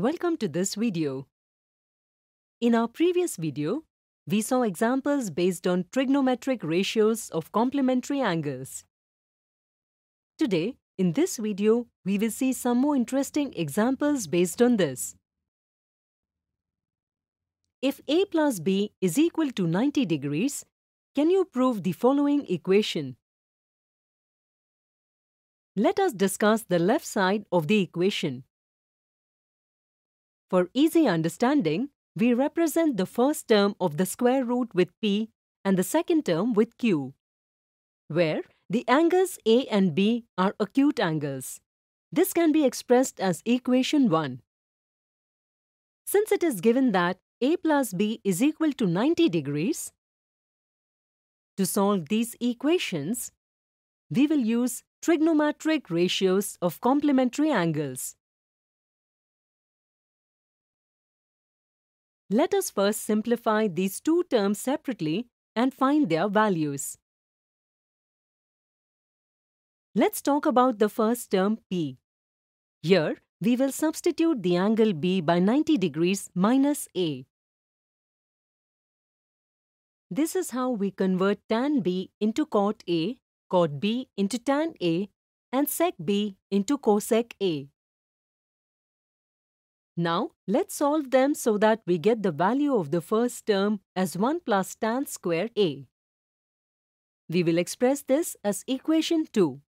Welcome to this video. In our previous video, we saw examples based on trigonometric ratios of complementary angles. Today, in this video, we will see some more interesting examples based on this. If a plus b is equal to 90 degrees, can you prove the following equation? Let us discuss the left side of the equation. For easy understanding, we represent the first term of the square root with p and the second term with q, where the angles a and b are acute angles. This can be expressed as equation 1. Since it is given that a plus b is equal to 90 degrees, to solve these equations, we will use trigonometric ratios of complementary angles. Let us first simplify these two terms separately and find their values. Let's talk about the first term P. Here, we will substitute the angle B by 90 degrees minus A. This is how we convert tan B into cot A, cot B into tan A, and sec B into cosec A. Now, let's solve them so that we get the value of the first term as 1 plus tan squared A. We will express this as equation 2.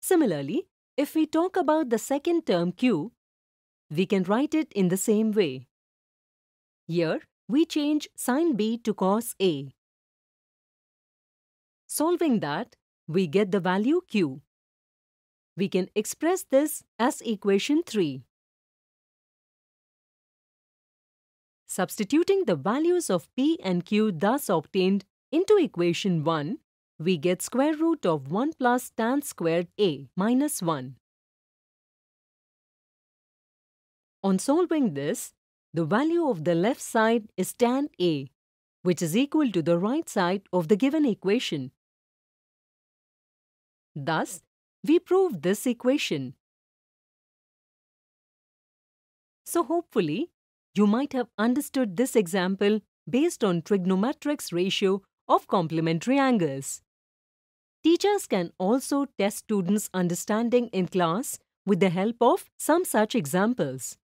Similarly, if we talk about the second term Q, we can write it in the same way. Here, we change sin B to cos A. Solving that, we get the value Q. We can express this as equation 3. Substituting the values of p and q thus obtained into equation 1, we get square root of 1 plus tan squared a minus 1. On solving this, the value of the left side is tan a, which is equal to the right side of the given equation. Thus, we prove this equation. So hopefully, you might have understood this example based on trigonometric ratio of complementary angles. Teachers can also test students' understanding in class with the help of some such examples.